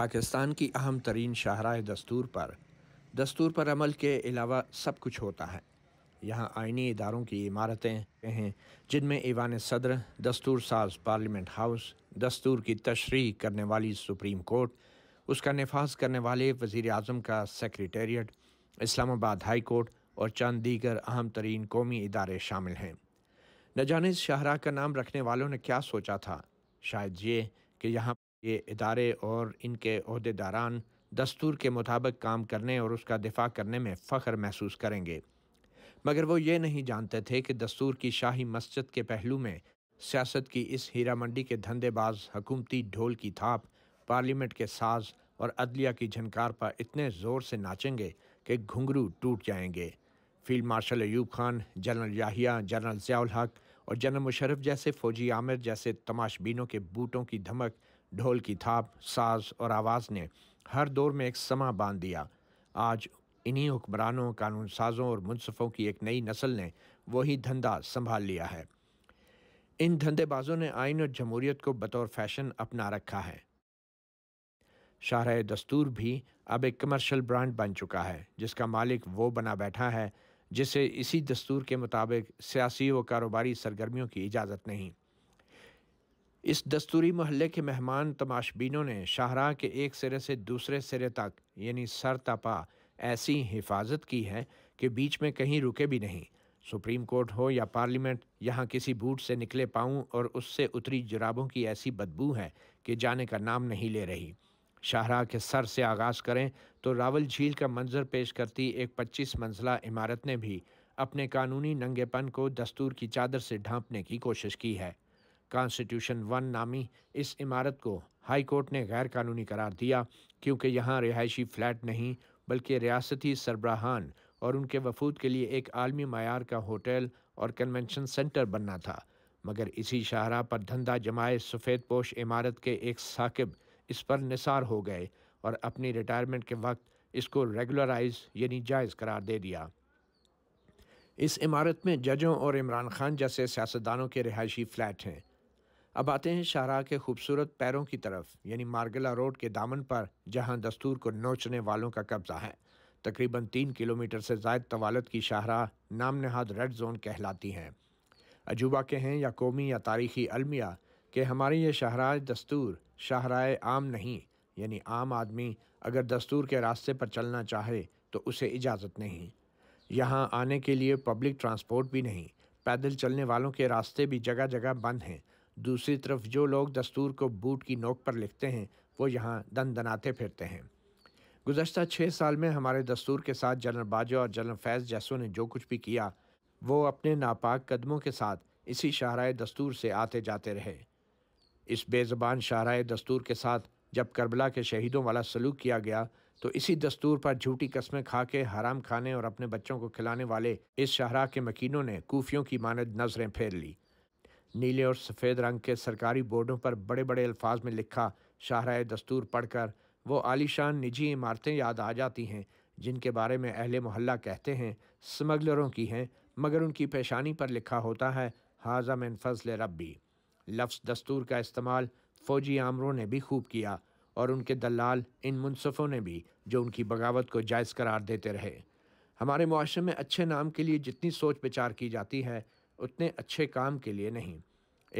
पाकिस्तान की अहम तरीन शाहरा दस्तूर पर दस्तूर पर अमल के अलावा सब कुछ होता है यहाँ आइनी इदारों की इमारतें हैं जिनमें ईवान सदर दस्तूर साज पार्लियामेंट हाउस दस्तूर की तशरी करने वाली सुप्रीम कोर्ट उसका नफाज करने वाले वजीर अजम का सेक्रटेरियट इस्लामाबाद हाई कोर्ट और चंद दीगर अहम तरीन कौमी इदारे शामिल हैं न जाने शाहरा का नाम रखने वालों ने क्या सोचा था शायद ये कि यहाँ ये इदारे और इनके अहदेदारान दस्तूर के मुताबिक काम करने और उसका दिफा करने में फ़ख्र महसूस करेंगे मगर वो ये नहीं जानते थे कि दस्तूर की शाही मस्जिद के पहलू में सियासत की इस हीरा मंडी के धंधेबाज हकूमती ढोल की थाप पार्लियामेंट के साज और अदलिया की झनकार पर इतने ज़ोर से नाचेंगे कि घुंघरू टूट जाएंगे field marshal Ayub Khan general Yahya general Ziaul Haq और जनरल मुशरफ जैसे फ़ौजी आमिर जैसे तमाशबीनों के बूटों की धमक ढोल की थाप साज और आवाज़ ने हर दौर में एक समा बांध दिया आज इन्हीं हुक्मरानों कानून साजों और मुनसफ़ों की एक नई नस्ल ने वही धंधा संभाल लिया है इन धंधेबाजों ने आइन और जमहूरीत को बतौर फैशन अपना रखा है शाहरा दस्तूर भी अब एक कमर्शल ब्रांड बन चुका है जिसका मालिक वो बना बैठा है जिसे इसी दस्तूर के मुताबिक सियासी व कारोबारी सरगर्मियों की इजाज़त नहीं इस दस्तूरी मोहल्ले के मेहमान तमाशबीनों ने शाहरा के एक सिरे से दूसरे सिरे तक यानी सर तपा ऐसी हिफाजत की है कि बीच में कहीं रुके भी नहीं सुप्रीम कोर्ट हो या पार्लियामेंट यहाँ किसी बूट से निकले पाऊँ और उससे उतरी जुराबों की ऐसी बदबू है कि जाने का नाम नहीं ले रही शाहरा के सर से आगाज़ करें तो रावल झील का मंजर पेश करती एक 25 मंजिला इमारत ने भी अपने कानूनी नंगेपन को दस्तूर की चादर से ढांपने की कोशिश की है कॉन्स्टिट्यूशन वन नामी इस इमारत को हाई कोर्ट ने गैर कानूनी करार दिया क्योंकि यहाँ रिहायशी फ्लैट नहीं बल्कि रियासती सरबराहान और उनके वफूद के लिए एक आलमी मैार का होटल और कन्वेंशन सेंटर बनना था मगर इसी शाहरा पर धंधा जमाए सफ़ेद पोश इमारत के एक साकिब इस पर निसार हो गए और अपनी रिटायरमेंट के वक्त इसको रेगुलराइज यानी जायज़ करार दे दिया इस इमारत में जजों और इमरान खान जैसे सियासतदानों के रिहायशी फ्लैट हैं अब आते हैं शाहरा के खूबसूरत पैरों की तरफ यानी मार्गला रोड के दामन पर जहां दस्तूर को नोचने वालों का कब्जा है तकरीबन तीन किलोमीटर से जायद तवालत की शाहराह नाम नहाद रेड जोन कहलाती हैं अजूबा के हैं या कौमी या तारीखी अलमिया के हमारे ये शाहरा दस्तूर शाहरा आम नहीं यानी आम आदमी अगर दस्तूर के रास्ते पर चलना चाहे तो उसे इजाज़त नहीं यहाँ आने के लिए पब्लिक ट्रांसपोर्ट भी नहीं पैदल चलने वालों के रास्ते भी जगह जगह बंद हैं दूसरी तरफ जो लोग दस्तूर को बूट की नोक पर लिखते हैं वो यहाँ दन दनाते फिरते हैं गुजशत छः साल में हमारे दस्तूर के साथ जनरल बाजवा और जनरल फैज़ जैसो ने जो कुछ भी किया वो अपने नापाक कदमों के साथ इसी शाहरा दस्तूर से आते जाते रहे इस बेज़बान शाहरा दस्तूर के साथ जब करबला के शहीदों वाला सलूक किया गया तो इसी दस्तूर पर झूठी कस्में खा के हराम खाने और अपने बच्चों को खिलाने वाले इस शाहरा के मकीनों ने कोफियों की मानद नज़रें फेर ली नीले और सफ़ेद रंग के सरकारी बोर्डों पर बड़े बड़े अल्फाज में लिखा शाहरा दस्तूर पढ़कर वो आलीशान निजी इमारतें याद आ जाती हैं जिनके बारे में अहल मोहल्ला कहते हैं स्मगलरों की हैं मगर उनकी पेशानी पर लिखा होता है हाजा मन फजल रबी लफ्स दस्तूर का इस्तेमाल फ़ौजी आमरों ने भी खूब किया और उनके दलाल इन मुनसफ़ों ने भी जो उनकी बगावत को जायज़ करार देते रहे हमारे मुआरे में अच्छे नाम के लिए जितनी सोच विचार की जाती है उतने अच्छे काम के लिए नहीं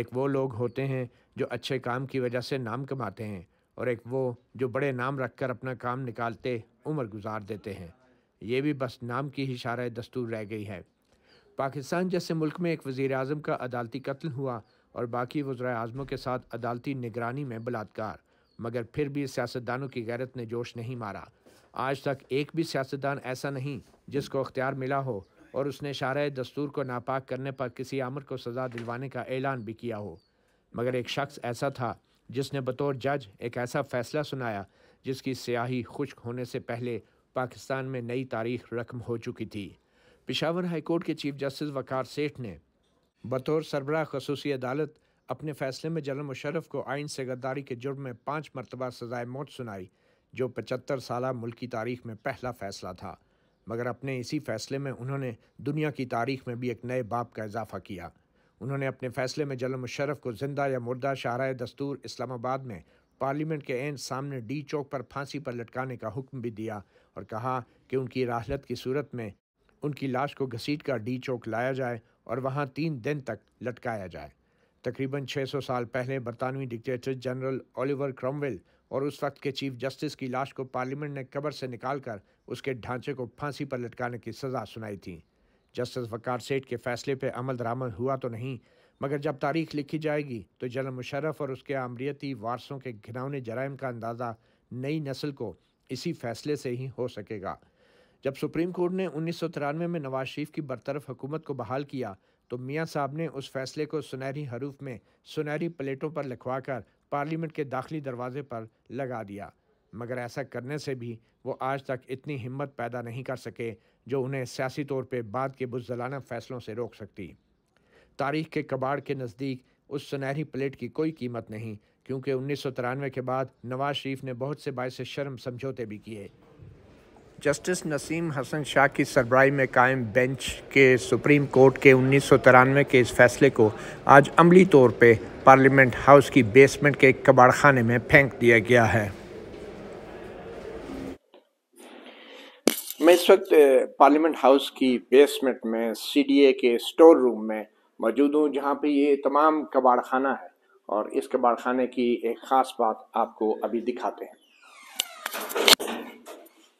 एक वो लोग होते हैं जो अच्छे काम की वजह से नाम कमाते हैं और एक वो जो बड़े नाम रखकर अपना काम निकालते उम्र गुजार देते हैं ये भी बस नाम की ही शारा दस्तूर रह गई है पाकिस्तान जैसे मुल्क में एक वज़ी अजम का अदालती कत्ल हुआ और बाकी वज्रा अजमों के साथ अदालती निगरानी में बलात्कार मगर फिर भी सियासतदानों की गैरत ने जोश नहीं मारा आज तक एक भी सियासतदान ऐसा नहीं जिसको अख्तियार मिला हो और उसने शार दस्तूर को नापाक करने पर किसी आमर को सज़ा दिलवाने का ऐलान भी किया हो मगर एक शख्स ऐसा था जिसने बतौर जज एक ऐसा फ़ैसला सुनाया जिसकी स्याही खुश्क होने से पहले पाकिस्तान में नई तारीख रकम हो चुकी थी पिशावर हाईकोर्ट के चीफ जस्टिस वकार सेठ ने बतौर सरबराह खसूसी अदालत अपने फ़ैसले में जनरल मुशरफ को आइन से गद्दारी के जुर्म में पाँच मरतबा सजाए मौत सुनाई जो पचहत्तर साल मुल्की तारीख में पहला फ़ैसला था मगर अपने इसी फैसले में उन्होंने दुनिया की तारीख में भी एक नए बाप का इजाफा किया उन्होंने अपने फैसले में जलम मुशरफ को जिंदा या मुर्दा शाहरा दस्तूर इस्लामाबाद में पार्लियामेंट के एन सामने डी चौक पर फांसी पर लटकाने का हुक्म भी दिया और कहा कि उनकी राहलत की सूरत में उनकी लाश को घसीट कर डी चौक लाया जाए और वहाँ तीन दिन तक लटकाया जाए तकरीबन 600 साल पहले बरतानवी डिक्टेटर जनरल ओलिवर क्रमवेल और उस वक्त के चीफ जस्टिस की लाश को पार्लियामेंट ने कब्र से निकालकर उसके ढांचे को फांसी पर लटकाने की सज़ा सुनाई थी जस्टिस वकार सेठ के फैसले पर अमल दरामद हुआ तो नहीं मगर जब तारीख लिखी जाएगी तो जनरल मुशर्रफ और उसके आमरीती वारसों के घिनौने जराइम का अंदाज़ा नई नस्ल को इसी फैसले से ही हो सकेगा जब सुप्रीम कोर्ट ने उन्नीस में नवाज शरीफ की बरतरफ हुकूमत को बहाल किया तो मियाँ साहब ने उस फैसले को सुनहरी हरूफ में सुनहरी प्लेटों पर लिखवाकर पार्लियामेंट के दाखिली दरवाजे पर लगा दिया मगर ऐसा करने से भी वो आज तक इतनी हिम्मत पैदा नहीं कर सके जो उन्हें सियासी तौर पर बाद के बुजलाना फैसलों से रोक सकती तारीख के कबाड़ के नज़दीक उस सुनहरी प्लेट की कोई कीमत नहीं क्योंकि उन्नीस के बाद नवाज शरीफ ने बहुत से बायस शर्म समझौते भी किए जस्टिस नसीम हसन शाह की सरबराही में कायम बेंच के सुप्रीम कोर्ट के उन्नीस के इस फैसले को आज अमली तौर पे पार्लियामेंट हाउस की बेसमेंट के कबाड़खाने में फेंक दिया गया है मैं इस वक्त पार्लियामेंट हाउस की बेसमेंट में सीडीए के स्टोर रूम में मौजूद हूँ जहाँ पे ये तमाम कबाड़खाना है और इस कबाड़खाने की एक ख़ास बात आपको अभी दिखाते हैं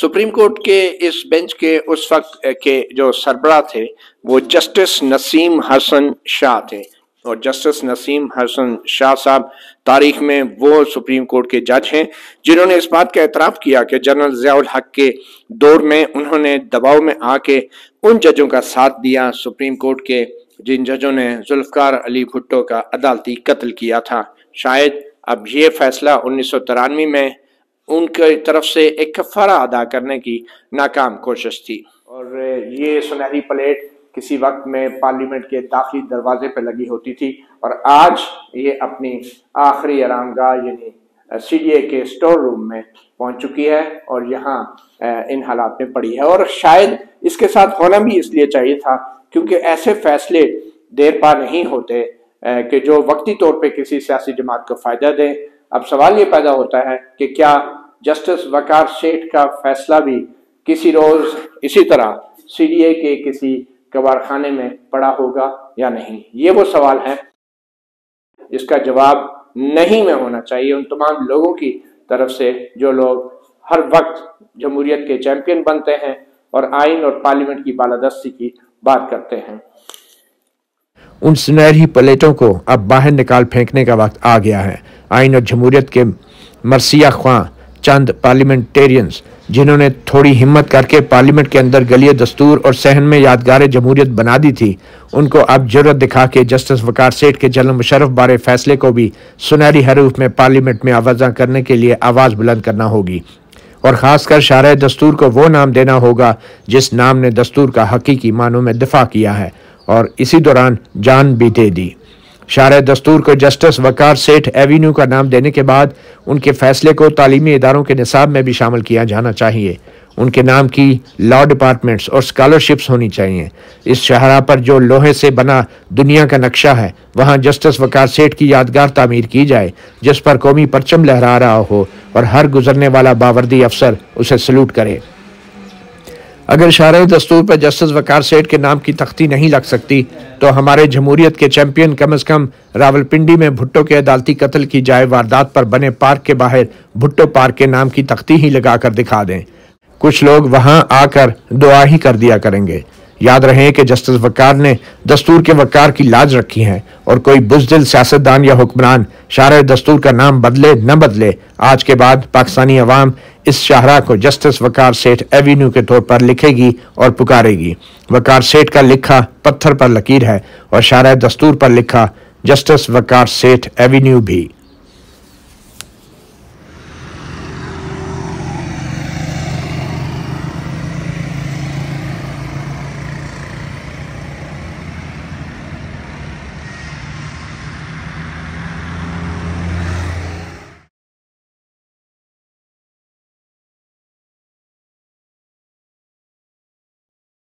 सुप्रीम कोर्ट के इस बेंच के उस वक्त के जो सरबरा थे वो जस्टिस नसीम हसन शाह थे और जस्टिस नसीम हसन शाह साहब तारीख में वो सुप्रीम कोर्ट के जज हैं जिन्होंने इस बात का एतराफ़ किया कि जनरल ज़ियाउल हक के दौर में उन्होंने दबाव में आके उन जजों का साथ दिया सुप्रीम कोर्ट के जिन जजों ने जुल्फ़ार अली भुट्टो का अदालती कत्ल किया था शायद अब ये फैसला उन्नीस में उनकी तरफ से एक कफारा अदा करने की नाकाम कोशिश थी और ये सुनहरी प्लेट किसी वक्त में पार्लियामेंट के दाखिल दरवाजे पर लगी होती थी और आज ये अपनी आखिरी आराम गाह यानी सी के स्टोर रूम में पहुंच चुकी है और यहाँ इन हालात में पड़ी है और शायद इसके साथ होना भी इसलिए चाहिए था क्योंकि ऐसे फैसले देर पा नहीं होते कि जो वक्ती तौर पे किसी सियासी जमात को फ़ायदा दें अब सवाल ये पैदा होता है कि क्या जस्टिस वकार सेठ का फैसला भी किसी रोज इसी तरह सी के किसी कबारखाने में पड़ा होगा या नहीं ये वो सवाल है इसका जवाब नहीं में होना चाहिए उन तमाम लोगों की तरफ से जो लोग हर वक्त जमहूरियत के चैंपियन बनते हैं और आइन और पार्लियामेंट की बालादस्ती की बात करते हैं उन सुनहरी पलेटों को अब बाहर निकाल फेंकने का वक्त आ गया है आइन और जमहूरियत के मरसिया ख्वां चंद पार्लियामेंटेरियंस जिन्होंने थोड़ी हिम्मत करके पार्लियामेंट के अंदर गलिय दस्तूर और सहन में यादगार जमहूरियत बना दी थी उनको अब जरूरत दिखा के जस्टिस वकार सेठ के जन्म मुशरफ बारे फैसले को भी सुनहरी हरूफ में पार्लियामेंट में आवाजा करने के लिए आवाज़ बुलंद करना होगी और ख़ासकर शार दस्तूर को वो नाम देना होगा जिस नाम ने दस्तूर का हकीकी मानों में दिफा किया है और इसी दौरान जान भी दे दी शार दस्तूर को जस्टिस वकार सेठ एवेन्यू का नाम देने के बाद उनके फैसले को तालीमी इदारों के निसाब में भी शामिल किया जाना चाहिए उनके नाम की लॉ डिपार्टमेंट्स और स्कॉलरशिप्स होनी चाहिए इस शहरा पर जो लोहे से बना दुनिया का नक्शा है वहाँ जस्टिस वकार सेठ की यादगार तामीर की जाए जिस पर कौमी परचम लहरा रहा हो और हर गुजरने वाला बावर्दी अफसर उसे सल्यूट करे अगर शार दस्तूर पर जस्टिस वकार सेठ के नाम की तख्ती नहीं लग सकती तो हमारे जमहूरियत के चैंपियन कम अज कम रावलपिंडी में भुट्टो के अदालती कत्ल की जाए वारदात पर बने पार्क के बाहर भुट्टो पार्क के नाम की तख्ती ही लगाकर दिखा दें कुछ लोग वहां आकर दुआ ही कर दिया करेंगे याद रहे कि जस्टिस वकार ने दस्तूर के वकार की लाज रखी है और कोई बुजदिल सियासतदान या हुक्मरान शार दस्तूर का नाम बदले न बदले आज के बाद पाकिस्तानी अवाम इस शाहरा को जस्टिस वकार सेठ एवेन्यू के तौर पर लिखेगी और पुकारेगी वकार सेठ का लिखा पत्थर पर लकीर है और शार दस्तूर पर लिखा जस्टिस वकार सेठ एवेन्यू भी